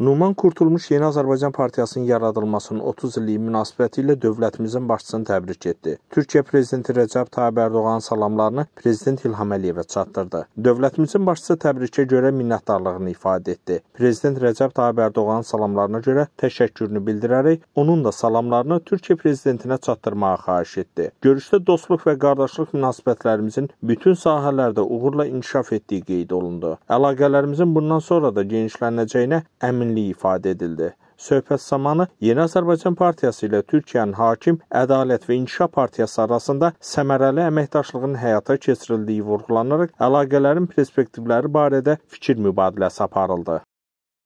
Numan Qurtulmuş Yeni Azərbaycan Partiyasının yaradılmasının 30 illiyi münasibətilə dövlətimizin başçısını təbrik etdi. Türkiyə prezidenti Rəcəb Tayyib Ərdoğan salamlarını prezident İlham Əliyevə çatdırdı. Dövlətimizin başçısı təbrikə görə minnətdarlığını ifadə etdi. Prezident Rəcəb Tayyib Ərdoğan salamlarına görə təşəkkürünü bildirərək onun da salamlarını Türkiyə prezidentinə çatdırmağı xahiş etdi. Görüşdə dostluq və qardaşlıq münasibətlərimizin bütün sahələrdə uğurla inkişaf etdiyi qeyd olundu. Əlaqələrimizin bundan sonra da genişlənəcəyinə əmin mənliyi ifadə edildi. Söhbət zamanı Yeni Azərbaycan Partiyası ilə Türkiyənin Hakim, Ədalət və İnkişaf Partiyası arasında səmərəli əməkdaşlığın həyata keçirildiyi vurğulanaraq əlaqələrin perspektivləri barədə fikir mübadiləsi aparıldı.